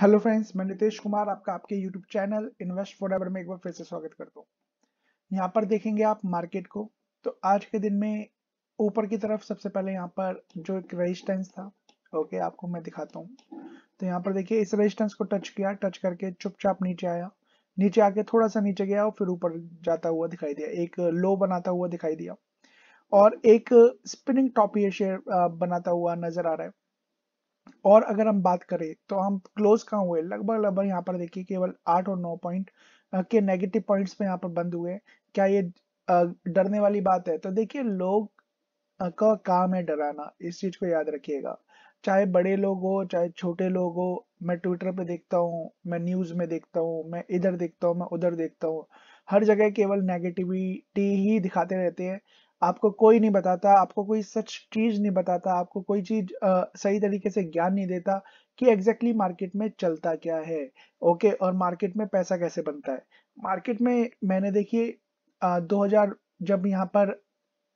hello friends मैं नितेश कुमार आपका आपके यूट्यूब चैनल इन्वेस्ट फॉर में एक बार फिर से स्वागत करता हूँ यहाँ पर देखेंगे आप मार्केट को तो आज के दिन में ऊपर की तरफ सबसे पहले यहाँ पर जो एक रेजिस्टेंस था ओके आपको मैं दिखाता हूँ तो यहाँ पर देखिए इस रेजिस्टेंस को टच किया टच करके चुपचाप नीचे आया नीचे आके थोड़ा सा नीचे गया और फिर ऊपर जाता हुआ दिखाई दिया एक लो बनाता हुआ दिखाई दिया और एक स्पिनिंग टॉप ये शेयर बनाता हुआ नजर आ रहा है और अगर हम बात करें तो हम क्लोज कहाँ हुए लगभग लगभग यहाँ पर देखिए केवल आठ और नौ पॉइंट के नेगेटिव पॉइंट्स में यहाँ पर बंद हुए क्या ये डरने वाली बात है तो देखिए लोग का काम है डराना इस चीज को याद रखिएगा चाहे बड़े लोग हो चाहे छोटे लोग हो मैं ट्विटर पे देखता हूँ मैं न्यूज में देखता हूँ मैं इधर देखता हूँ मैं उधर देखता हूँ हर जगह केवल नेगेटिविटी ही दिखाते रहते हैं आपको कोई नहीं बताता आपको कोई सच चीज नहीं बताता आपको कोई चीज सही तरीके से ज्ञान नहीं देता कि एग्जैक्टली exactly मार्केट में चलता क्या है ओके okay, और मार्केट में पैसा कैसे बनता है मार्केट में मैंने देखिए 2000 जब यहाँ पर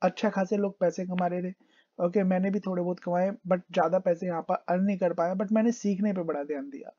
अच्छा खासे लोग पैसे कमा रहे थे ओके okay, मैंने भी थोड़े बहुत कमाए बट ज़्यादा पैसे यहाँ पर अर्न नहीं कर पाया बट मैंने सीखने पे बड़ा ध्यान दिया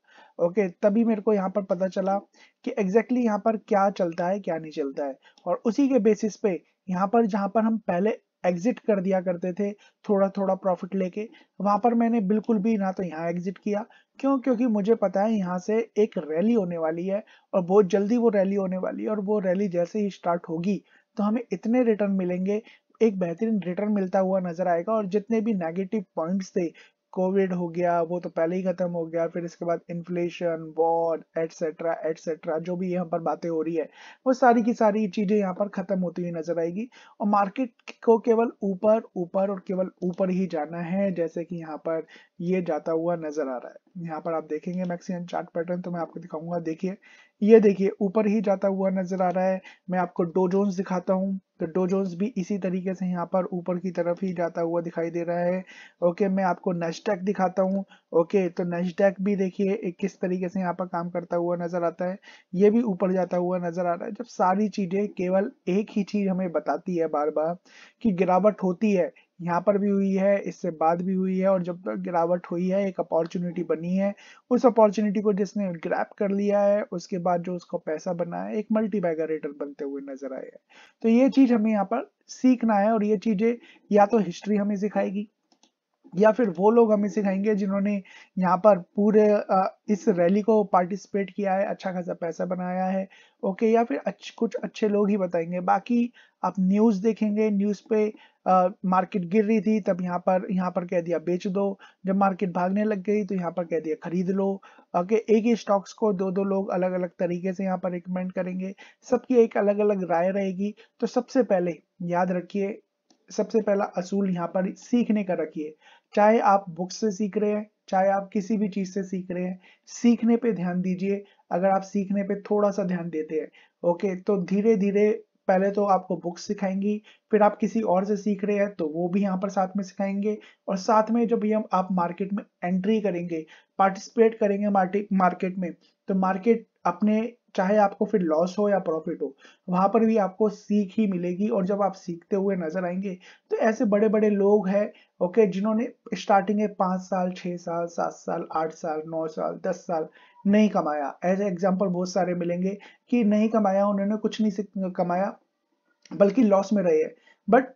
ओके okay, तभी मेरे को यहाँ पर पता चला कि एग्जैक्टली exactly यहाँ पर क्या चलता है क्या नहीं चलता है और उसी के बेसिस पे यहाँ पर जहां पर हम पहले एग्जिट कर दिया करते थे थोड़ा थोड़ा प्रॉफिट लेके वहां पर मैंने बिल्कुल भी ना तो यहाँ एग्जिट किया क्यों क्योंकि मुझे पता है यहाँ से एक रैली होने वाली है और बहुत जल्दी वो रैली होने वाली है और वो रैली जैसे ही स्टार्ट होगी तो हमें इतने रिटर्न मिलेंगे एक बेहतरीन रिटर्न मिलता हुआ नजर आएगा और जितने भी नेगेटिव पॉइंट्स थे कोविड हो गया वो तो पहले ही खत्म हो गया फिर इसके बाद इन्फ्लेशन वॉर एटसेट्रा एटसेट्रा जो भी यहाँ पर बातें हो रही है वो सारी की सारी चीज़ें यहाँ पर खत्म होती हुई नजर आएगी और मार्केट को केवल ऊपर ऊपर और केवल ऊपर ही जाना है जैसे कि यहाँ पर ये जाता हुआ नजर आ रहा है यहाँ पर आप देखेंगे मैक्सिमम चार्ट पैटर्न तो मैं आपको दिखाऊंगा देखिए ये देखिए ऊपर ही जाता हुआ नजर आ रहा है मैं आपको डोजोन्स दिखाता हूँ तो डोजोन्स भी इसी तरीके से यहाँ पर ऊपर की तरफ ही जाता हुआ दिखाई दे रहा है ओके मैं आपको नेस्टैक दिखाता हूँ ओके तो नेस्टैक भी देखिए किस तरीके से यहाँ पर काम करता हुआ नजर आता है ये भी ऊपर जाता हुआ नजर आ रहा है जब सारी चीजें केवल एक ही चीज हमें बताती है बार बार कि गिरावट होती है यहाँ पर भी हुई है इससे बाद भी हुई है और जब गिरावट हुई है एक अपॉर्चुनिटी बनी है उस अपॉर्चुनिटी को जिसने ग्रैप कर लिया है उसके बाद जो उसको पैसा बना है एक मल्टी बैगर रेटर बनते हुए नजर आए हैं तो ये चीज हमें यहाँ पर सीखना है और ये चीजें या तो हिस्ट्री हमें सिखाएगी या फिर वो लोग हमें सिखाएंगे जिन्होंने यहाँ पर पूरे इस रैली को पार्टिसिपेट किया है अच्छा खासा पैसा बनाया है ओके या फिर अच्छ, कुछ अच्छे लोग ही बताएंगे बाकी आप न्यूज़ देखेंगे न्यूज़ पे मार्केट गिर रही थी तब यहाँ पर यहाँ पर कह दिया बेच दो जब मार्केट भागने लग गई तो यहाँ पर कह दिया खरीद लो ओके एक ही स्टॉक्स को दो दो लोग अलग अलग तरीके से यहाँ पर रिकमेंड करेंगे सबकी एक अलग अलग राय रहेगी तो सबसे पहले याद रखिए सबसे पहला असूल यहाँ पर सीखने का रखिए चाहे आप बुक से सीख रहे हैं चाहे आप किसी भी चीज से सीख रहे हैं सीखने पे ध्यान दीजिए अगर आप सीखने पे थोड़ा सा ध्यान देते हैं ओके तो धीरे धीरे पहले तो आपको बुक्स सिखाएंगी फिर आप किसी और से सीख रहे हैं तो वो भी यहाँ पर साथ में सिखाएंगे और साथ में जब हम आप मार्केट में एंट्री करेंगे पार्टिसिपेट करेंगे मार्केट में तो मार्केट अपने चाहे आपको फिर लॉस हो या प्रॉफिट हो वहां पर भी आपको सीख ही मिलेगी और जब आप सीखते हुए नजर आएंगे तो ऐसे बड़े बड़े लोग हैं ओके जिन्होंने स्टार्टिंग है पांच साल छह साल सात साल आठ साल नौ साल दस साल नहीं कमाया ऐसे एग्जाम्पल बहुत सारे मिलेंगे कि नहीं कमाया उन्होंने कुछ नहीं कमाया बल्कि लॉस में रहे हैं but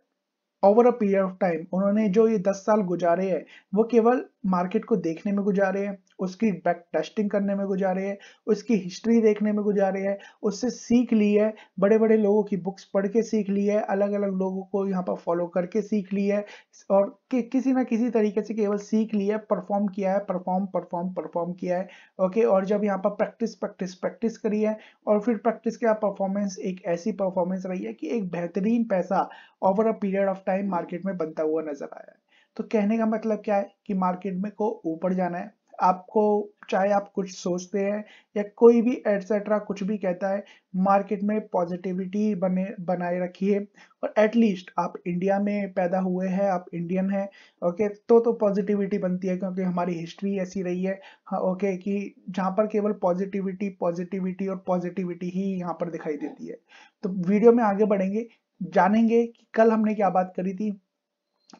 over a period of time उन्होंने जो ये दस साल गुजारे हैं वो केवल मार्केट को देखने में गुजारे हैं उसकी बैक टेस्टिंग करने में गुजारे है उसकी हिस्ट्री देखने में गुजारे है उससे सीख ली है बड़े बड़े लोगों की बुक्स पढ़ के सीख ली है अलग अलग लोगों को यहाँ पर फॉलो करके सीख ली है और कि, किसी ना किसी तरीके से केवल सीख लिया है परफॉर्म किया है परफॉर्म परफॉर्म परफॉर्म किया है ओके और जब यहाँ पर प्रैक्टिस प्रैक्टिस प्रैक्टिस करी है और फिर प्रैक्टिस के परफॉर्मेंस एक ऐसी परफॉर्मेंस रही है कि एक बेहतरीन पैसा over a period of time market में बनता हुआ नजर आया है तो कहने का मतलब क्या है कि मार्केट में को ऊपर जाना है आपको चाहे आप कुछ सोचते हैं या कोई भी एटसेट्रा कुछ भी कहता है मार्केट में पॉजिटिविटी बने बनाए रखिए और एटलीस्ट आप इंडिया में पैदा हुए हैं आप इंडियन हैं ओके तो तो पॉजिटिविटी बनती है क्योंकि हमारी हिस्ट्री ऐसी रही है हाँ ओके कि जहाँ पर केवल पॉजिटिविटी पॉजिटिविटी और पॉजिटिविटी ही यहाँ पर दिखाई देती है तो वीडियो में आगे बढ़ेंगे जानेंगे कि कल हमने क्या बात करी थी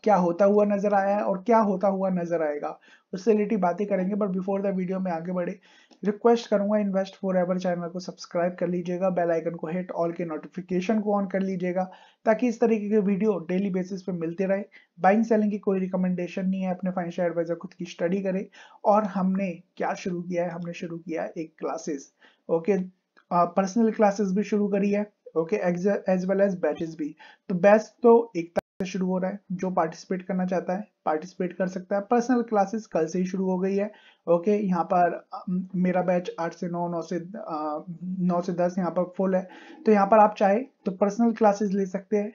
क्या होता हुआ नजर आया है और क्या होता हुआ नजर आएगा उससे रिलेटेड बातें करेंगे बट बिफोर द वीडियो में आगे बढ़े रिक्वेस्ट करूंगा इन्वेस्ट फॉर एवर चैनल को सब्सक्राइब कर लीजिएगा बेल आइकन को हिट ऑल के नोटिफिकेशन को ऑन कर लीजिएगा ताकि इस तरीके के वीडियो डेली बेसिस पे मिलते रहे बाइंग सेलिंग की कोई रिकमेंडेशन नहीं है अपने फाइनेंशियल एडवाइजर खुद की स्टडी करें और हमने क्या शुरू किया है हमने शुरू किया है एक क्लासेस ओके पर्सनल क्लासेस भी शुरू करी है okay as well as batches भी तो बेस्ट तो एक से शुरू हो रहा है जो पार्टिसिपेट करना चाहता है पार्टिसिपेट कर सकता है पर्सनल क्लासेस कल से ही शुरू हो गई है ओके यहाँ पर मेरा बैच आठ से नौ नौ से नौ से दस यहाँ पर फुल है तो यहाँ पर आप चाहे तो पर्सनल क्लासेस ले सकते हैं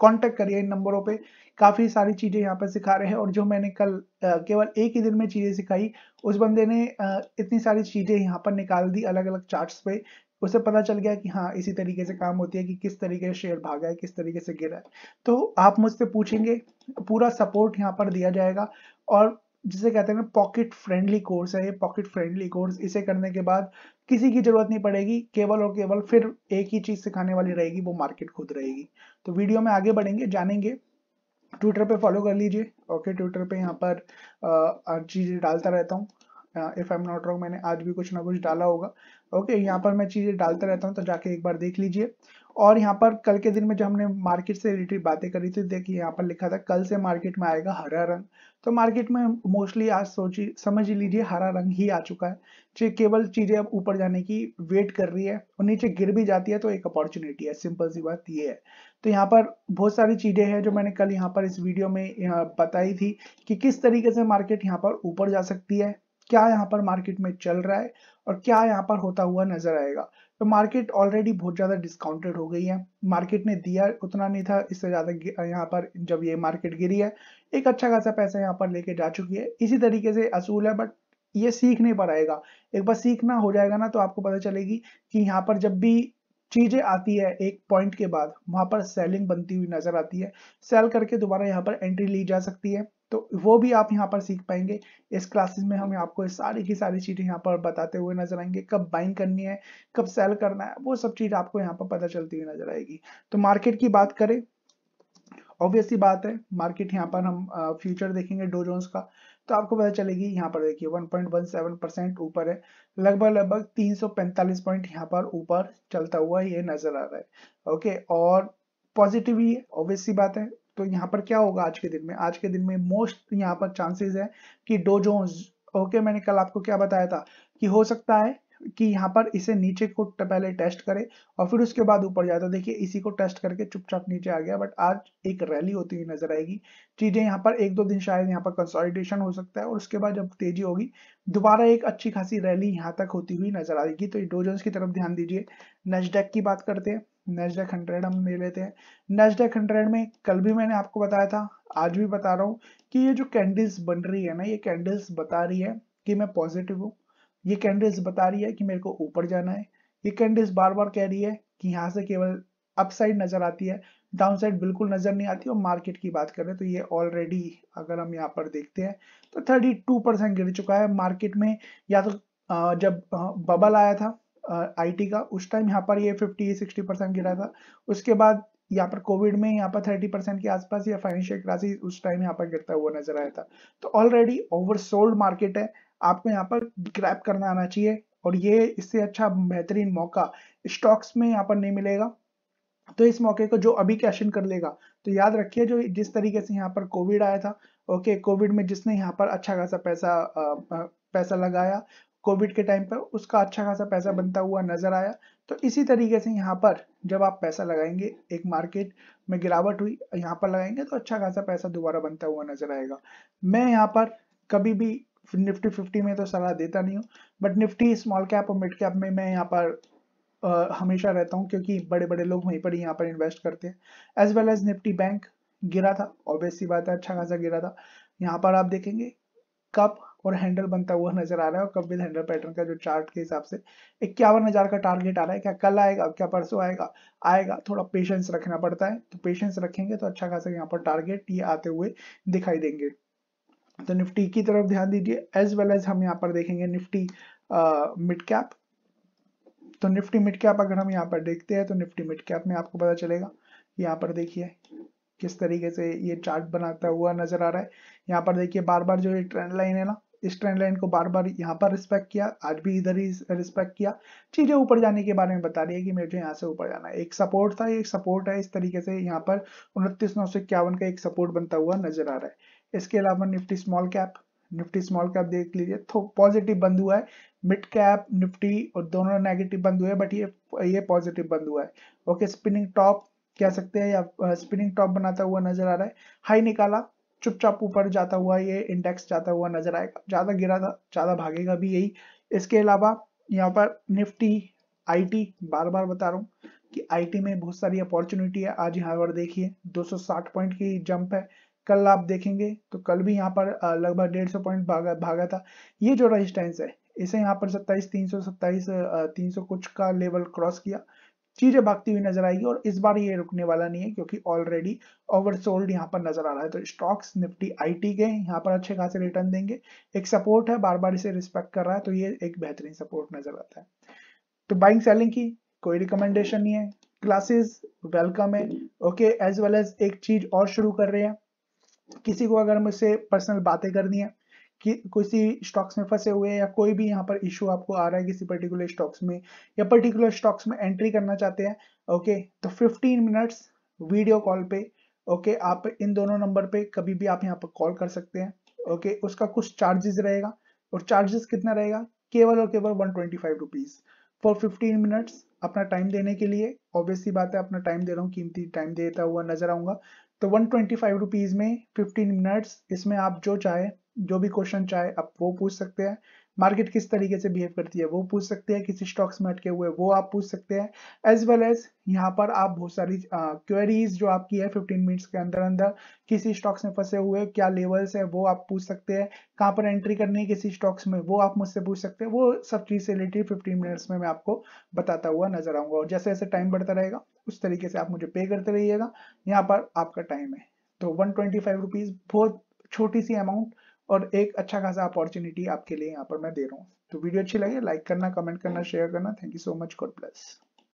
कांटेक्ट करिए इन नंबरों पे काफ़ी सारी चीज़ें यहाँ पर सिखा रहे हैं और जो मैंने कल केवल एक ही दिन में चीज़ें सिखाई उस बंदे ने इतनी सारी चीज़ें यहाँ पर निकाल दी अलग अलग चार्ट्स पे उसे पता चल गया कि हाँ इसी तरीके से काम होती है कि किस तरीके से शेयर भागा है किस तरीके से गिरा है तो आप मुझसे पूछेंगे पूरा सपोर्ट यहाँ पर दिया जाएगा और जिसे कहते हैं पॉकेट फ्रेंडली कोर्स है ये पॉकेट फ्रेंडली कोर्स इसे करने के बाद किसी की जरूरत नहीं पड़ेगी केवल और केवल फिर एक ही चीज सिखाने वाली रहेगी वो मार्केट खुद रहेगी तो वीडियो में आगे बढ़ेंगे जानेंगे ट्विटर पे फॉलो कर लीजिए ओके ट्विटर पे यहाँ पर चीज़ें डालता रहता हूँ if I am not wrong मैंने आज भी कुछ ना कुछ डाला होगा ओके यहाँ पर मैं चीज़ें डालता रहता हूँ तो जाके एक बार देख लीजिए और यहाँ पर कल के दिन में जब हमने मार्केट से रिलेटेड बातें करी थी देखिए यहाँ पर लिखा था कल से मार्केट में आएगा हरा रंग तो मार्केट में मोस्टली आज सोची समझ लीजिए हरा रंग ही आ चुका है जो केवल चीज़ें अब ऊपर जाने की वेट कर रही है और नीचे गिर भी जाती है तो एक अपॉर्चुनिटी है सिंपल सी बात ये है तो यहाँ पर बहुत सारी चीज़ें हैं जो मैंने कल यहाँ पर इस वीडियो में बताई थी कि किस तरीके से मार्केट यहाँ पर ऊपर जा सकती है क्या यहाँ पर मार्केट में चल रहा है और क्या यहाँ पर होता हुआ नजर आएगा तो मार्केट ऑलरेडी बहुत ज़्यादा डिस्काउंटेड हो गई है मार्केट ने दिया उतना नहीं था इससे ज़्यादा यहाँ पर जब ये मार्केट गिरी है एक अच्छा खासा पैसा यहाँ पर लेके जा चुकी है इसी तरीके से असूल है बट ये सीख नहीं आएगा एक बार सीखना हो जाएगा ना तो आपको पता चलेगी कि यहाँ पर जब भी चीजें आती है एक पॉइंट के बाद वहां पर सेलिंग बनती हुई नजर आती है सेल करके दोबारा यहाँ पर एंट्री ली जा सकती है तो वो भी आप यहाँ पर सीख पाएंगे इस क्लासेस में हम आपको सारी की सारी चीज़ें यहाँ पर बताते हुए नजर आएंगे कब बाइंग करनी है कब सेल करना है वो सब चीज़ आपको यहाँ पर पता चलती हुई नजर आएगी तो मार्केट की बात करें ऑब्वियसली बात है मार्केट यहाँ पर हम फ्यूचर देखेंगे डोजोन्स का तो आपको पता चलेगी यहाँ पर देखिए 1.17 परसेंट ऊपर है लगभग लगभग 345 पॉइंट यहाँ पर ऊपर चलता हुआ ये नजर आ रहा है ओके और पॉजिटिव ही है सी बात है तो यहाँ पर क्या होगा आज के दिन में आज के दिन में मोस्ट यहाँ पर चांसेस है कि डोजोन्स ओके मैंने कल आपको क्या बताया था कि हो सकता है कि यहाँ पर इसे नीचे को पहले टेस्ट करे और फिर उसके बाद ऊपर जाए तो देखिए इसी को टेस्ट करके चुपचाप नीचे आ गया बट आज एक रैली होती हुई नजर आएगी चीजें यहाँ पर एक दो दिन शायद यहाँ पर कंसोलिडेशन हो सकता है और उसके बाद जब तेजी होगी दोबारा एक अच्छी खासी रैली यहाँ तक होती हुई नजर आएगी तो डोजन्स की तरफ ध्यान दीजिए नेजडेक की बात करते हैं नेजडेक हंड्रेड हम ले लेते हैं नेजडेक हंड्रेड में कल भी मैंने आपको बताया था आज भी बता रहा हूँ कि ये जो कैंडल्स बन रही है ना ये कैंडल्स बता रही है कि मैं पॉजिटिव हूँ ये कैंडल्स बता रही है कि मेरे को ऊपर जाना है ये कैंडल्स बार बार कह रही है कि यहाँ से केवल अपसाइड नजर आती है डाउनसाइड बिल्कुल नजर नहीं आती और मार्केट की बात करें तो ये ऑलरेडी अगर हम यहाँ पर देखते हैं तो 32 परसेंट गिर चुका है मार्केट में या तो जब बबल आया था आईटी का उस टाइम यहाँ पर ये 50 60 परसेंट गिरा था उसके बाद यहाँ पर कोविड में यहाँ पर 30 परसेंट के आसपास या फाइनेंशियल क्राइसिस उस टाइम यहाँ पर गिरता हुआ नजर आया था तो ऑलरेडी ओवरसोल्ड मार्केट है आपको यहाँ पर ग्रैप करना आना चाहिए और ये इससे अच्छा बेहतरीन मौका स्टॉक्स में यहाँ पर नहीं मिलेगा तो इस मौके को जो अभी कैश इन कर लेगा तो याद रखिए जो जिस तरीके से यहाँ पर कोविड आया था ओके कोविड में जिसने यहाँ पर अच्छा खासा पैसा पैसा लगाया कोविड के टाइम पर उसका अच्छा खासा पैसा बनता हुआ नजर आया तो इसी तरीके से यहाँ पर जब आप पैसा लगाएंगे एक मार्केट में गिरावट हुई यहाँ पर लगाएंगे तो अच्छा खासा पैसा दोबारा बनता हुआ नजर आएगा मैं यहाँ पर कभी भी निफ्टी फिफ्टी में तो सलाह देता नहीं हूँ बट निफ्टी स्मॉल कैप और मिड कैप में मैं यहाँ पर आ, हमेशा रहता हूँ क्योंकि बड़े बड़े लोग वहीं पर यहाँ पर इन्वेस्ट करते हैं as well as Nifty bank गिरा था ऑब्वियसली बात है अच्छा खासा गिरा था यहाँ पर आप देखेंगे कप और हैंडल बनता हुआ नजर आ रहा है और कप विद हैंडल पैटर्न का जो चार्ट के हिसाब से इक्यावन हजार का टारगेट आ रहा है क्या कल आएगा क्या परसों आएगा आएगा थोड़ा पेशेंस रखना पड़ता है तो पेशेंस रखेंगे तो अच्छा खासा यहाँ पर टारगेट ये आते हुए दिखाई देंगे तो निफ्टी की तरफ ध्यान दीजिए एज वेल एज हम यहाँ पर देखेंगे निफ्टी मिड कैप तो निफ्टी मिड कैप अगर हम यहाँ पर देखते हैं तो निफ्टी मिड कैप में आपको पता चलेगा यहाँ पर देखिए किस तरीके से ये चार्ट बनाता हुआ नजर आ रहा है यहाँ पर देखिए बार बार जो ये ट्रेंड लाइन है ना इस ट्रेंड लाइन को बार बार यहाँ पर रिस्पेक्ट किया आज भी इधर ही रिस्पेक्ट किया चीजें ऊपर जाने के बारे में बता रही है कि मेरे यहाँ से ऊपर जाना है एक सपोर्ट था एक सपोर्ट है इस तरीके से यहाँ पर उनतीस नौ सौ इक्यावन का एक सपोर्ट बनता हुआ नजर आ रहा है इसके अलावा Nifty small cap Nifty small cap देख लीजिए तो पॉजिटिव बंद हुआ है मिड कैप निफ्टी और दोनों नेगेटिव बंद हुए बट ये ये पॉजिटिव बंद हुआ है ओके स्पिनिंग टॉप कह सकते हैं या स्पिनिंग टॉप बनाता हुआ नजर आ रहा है हाई निकाला चुपचाप ऊपर जाता हुआ ये इंडेक्स जाता हुआ नजर आएगा ज्यादा गिरा था ज्यादा भागेगा भी यही इसके अलावा यहाँ पर निफ्टी आईटी बार बार बता रहा हूँ कि आईटी में बहुत सारी अपॉर्चुनिटी है आज यहाँ पर देखिए 260 पॉइंट की जंप है कल आप देखेंगे तो कल भी यहाँ पर लगभग डेढ़ सौ पॉइंट भागा भागा था ये जो रेजिस्टेंस है इसे यहाँ पर सत्ताईस तीन सौ सत्ताईस तीन सौ कुछ का लेवल क्रॉस किया चीजें भागती हुई नजर आएगी और इस बार ये रुकने वाला नहीं है क्योंकि ऑलरेडी ओवरसोल्ड यहाँ पर नजर आ रहा है तो स्टॉक्स निफ्टी आईटी के यहाँ पर अच्छे खासे रिटर्न देंगे एक सपोर्ट है बार बार इसे रिस्पेक्ट कर रहा है तो ये एक बेहतरीन सपोर्ट नजर आता है तो बाइंग सेलिंग की कोई रिकमेंडेशन नहीं है क्लासेस वेलकम है ओके एज वेल एज एक चीज और शुरू कर रहे हैं किसी को अगर मुझसे पर्सनल बातें करनी है कि किसी स्टॉक्स में फंसे हुए हैं या कोई भी यहाँ पर इशू आपको आ रहा है किसी पर्टिकुलर स्टॉक्स में या पर्टिकुलर स्टॉक्स में एंट्री करना चाहते हैं ओके तो 15 मिनट्स वीडियो कॉल पे ओके आप इन दोनों नंबर पे कभी भी आप यहाँ पर कॉल कर सकते हैं ओके उसका कुछ चार्जेस रहेगा और चार्जेस कितना रहेगा केवल और केवल one twenty five rupees for fifteen minutes अपना टाइम देने के लिए ऑब्वियसली बात है अपना टाइम दे रहा हूँ कीमती टाइम देता हुआ नजर आऊंगा तो 125 ट्वेंटी रुपीज़ में 15 मिनट्स इसमें आप जो चाहे जो भी क्वेश्चन चाहे आप वो पूछ सकते हैं मार्केट किस तरीके से बिहेव करती है वो पूछ सकते हैं किसी स्टॉक्स में अटके हुए वो आप पूछ सकते हैं एज वेल एज यहाँ पर आप बहुत सारी क्वेरीज जो आपकी है 15 मिनट्स के अंदर अंदर किसी स्टॉक्स में फंसे हुए क्या लेवल्स है वो आप पूछ सकते हैं कहाँ पर एंट्री करनी है किसी स्टॉक्स में वो आप मुझसे पूछ सकते हैं वो सब चीज़ से रिलेटेड फिफ्टीन मिनट्स में मैं आपको बताता हुआ नजर आऊंगा और जैसे जैसे टाइम बढ़ता रहेगा उस तरीके से आप मुझे पे करते रहिएगा यहाँ पर आपका टाइम है तो वन ट्वेंटी बहुत छोटी सी अमाउंट और एक अच्छा खासा अपॉर्चुनिटी आपके लिए यहाँ पर मैं दे रहा हूँ तो वीडियो अच्छी लगे लाइक करना कमेंट करना शेयर करना thank you so much God bless